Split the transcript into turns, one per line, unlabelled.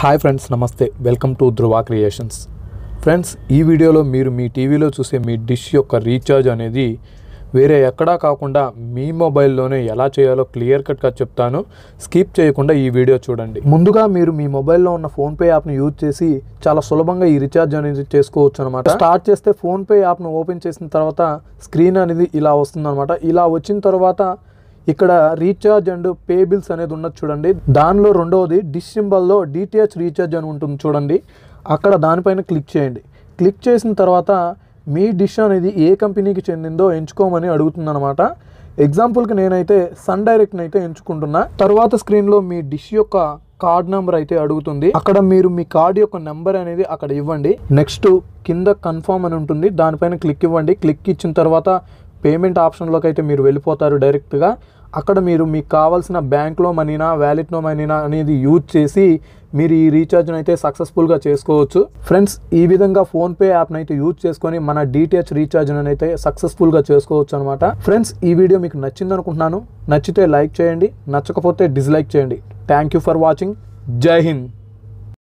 hi friends నమస్తే welcome to Dhruva creations friends ఈ వీడియోలో మీరు మీ టీవీలో చూసే మీ డిష్ యొక్క రీఛార్జ్ అనేది వేరే ఎక్కడా కాకుండా మీ మొబైల్లోనే ఎలా చేయాలో క్లియర్ కట్గా చెప్తాను స్కిప్ చేయకుండా ఈ వీడియో చూడండి ముందుగా మీరు మీ మొబైల్లో ఉన్న ఫోన్పే యాప్ను యూజ్ చేసి చాలా సులభంగా ఈ రీఛార్జ్ అనేది చేసుకోవచ్చు అనమాట స్టార్ట్ చేస్తే ఫోన్పే యాప్ను ఓపెన్ చేసిన తర్వాత స్క్రీన్ అనేది ఇలా వస్తుంది ఇలా వచ్చిన తర్వాత ఇక్కడ రీఛార్జ్ అండ్ పే బిల్స్ అనేది ఉన్నది చూడండి దానిలో రెండవది డిష్ సింబల్లో డిటిహెచ్ రీఛార్జ్ అని ఉంటుంది చూడండి అక్కడ దానిపైన క్లిక్ చేయండి క్లిక్ చేసిన తర్వాత మీ డిష్ అనేది ఏ కంపెనీకి చెందిందో ఎంచుకోమని అనమాట ఎగ్జాంపుల్కి నేనైతే సన్ డైరెక్ట్ని అయితే ఎంచుకుంటున్నా తర్వాత స్క్రీన్లో మీ డిష్ యొక్క కార్డ్ నెంబర్ అయితే అడుగుతుంది అక్కడ మీరు మీ కార్డు యొక్క నెంబర్ అనేది అక్కడ ఇవ్వండి నెక్స్ట్ కింద కన్ఫామ్ అని ఉంటుంది దానిపైన క్లిక్ ఇవ్వండి క్లిక్ ఇచ్చిన తర్వాత పేమెంట్ ఆప్షన్లోకి అయితే మీరు వెళ్ళిపోతారు డైరెక్ట్గా అక్కడ మీరు మీకు కావాల్సిన బ్యాంక్లో మనీనా వ్యాలెట్లో మనీనా అనేది యూజ్ చేసి మీరు ఈ రీఛార్జ్ని అయితే సక్సెస్ఫుల్గా చేసుకోవచ్చు ఫ్రెండ్స్ ఈ విధంగా ఫోన్పే యాప్ని అయితే యూజ్ చేసుకొని మన డిటిహెచ్ రీఛార్జ్ని అయితే సక్సెస్ఫుల్గా చేసుకోవచ్చు అనమాట ఫ్రెండ్స్ ఈ వీడియో మీకు నచ్చింది అనుకుంటున్నాను నచ్చితే లైక్ చేయండి నచ్చకపోతే డిస్లైక్ చేయండి థ్యాంక్ యూ ఫర్ వాచింగ్ జై హింద్